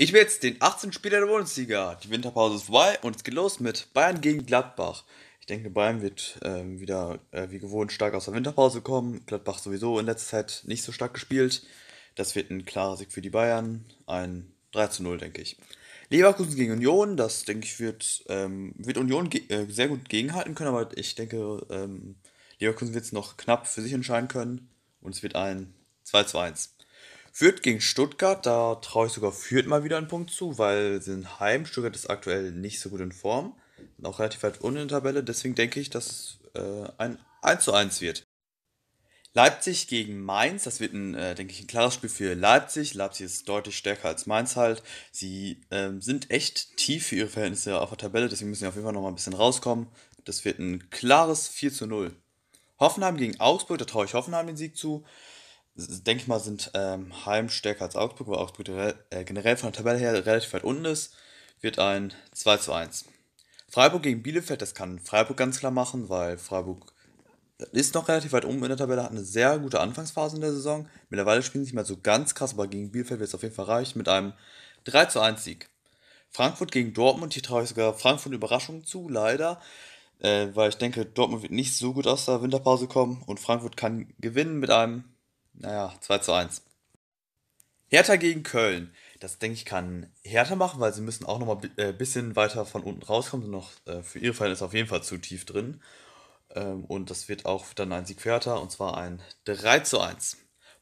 Ich will jetzt den 18. Spieler der Bundesliga. Die Winterpause ist vorbei und es geht los mit Bayern gegen Gladbach. Ich denke, Bayern wird ähm, wieder äh, wie gewohnt stark aus der Winterpause kommen. Gladbach sowieso in letzter Zeit nicht so stark gespielt. Das wird ein klarer Sieg für die Bayern. Ein 3 zu 0, denke ich. Leverkusen gegen Union, das denke ich, wird, ähm, wird Union äh, sehr gut gegenhalten können, aber ich denke, ähm, Leverkusen wird es noch knapp für sich entscheiden können und es wird ein 2 zu 1. Fürth gegen Stuttgart, da traue ich sogar Fürth mal wieder einen Punkt zu, weil sie sind heim. Stuttgart ist aktuell nicht so gut in Form. Sind auch relativ weit unten in der Tabelle, deswegen denke ich, dass äh, ein 1 zu 1 wird. Leipzig gegen Mainz, das wird ein, äh, denke ich, ein klares Spiel für Leipzig. Leipzig ist deutlich stärker als Mainz halt. Sie ähm, sind echt tief für ihre Verhältnisse auf der Tabelle, deswegen müssen sie auf jeden Fall nochmal ein bisschen rauskommen. Das wird ein klares 4 zu 0. Hoffenheim gegen Augsburg, da traue ich Hoffenheim den Sieg zu denke ich mal, sind ähm, Heim stärker als Augsburg, weil Augsburg äh, generell von der Tabelle her relativ weit unten ist, wird ein 2 zu 1. Freiburg gegen Bielefeld, das kann Freiburg ganz klar machen, weil Freiburg ist noch relativ weit oben in der Tabelle, hat eine sehr gute Anfangsphase in der Saison. Mittlerweile spielen sie nicht mehr so ganz krass, aber gegen Bielefeld wird es auf jeden Fall reichen mit einem 3 zu 1 Sieg. Frankfurt gegen Dortmund, hier traue ich sogar Frankfurt Überraschung zu, leider. Äh, weil ich denke, Dortmund wird nicht so gut aus der Winterpause kommen und Frankfurt kann gewinnen mit einem naja, 2 zu 1. Hertha gegen Köln. Das denke ich kann Hertha machen, weil sie müssen auch nochmal ein äh, bisschen weiter von unten rauskommen. Sind noch, äh, für ihre Fall ist auf jeden Fall zu tief drin. Ähm, und das wird auch dann ein Sieg für Hertha und zwar ein 3 zu 1.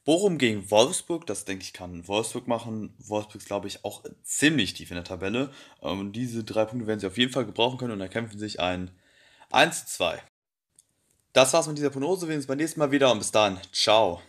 Bochum gegen Wolfsburg, das denke ich kann Wolfsburg machen. Wolfsburg ist, glaube ich, auch ziemlich tief in der Tabelle. Ähm, und diese drei Punkte werden sie auf jeden Fall gebrauchen können und erkämpfen sich ein 1 zu 2. Das war's mit dieser Prognose. Wir sehen uns beim nächsten Mal wieder und bis dann. Ciao.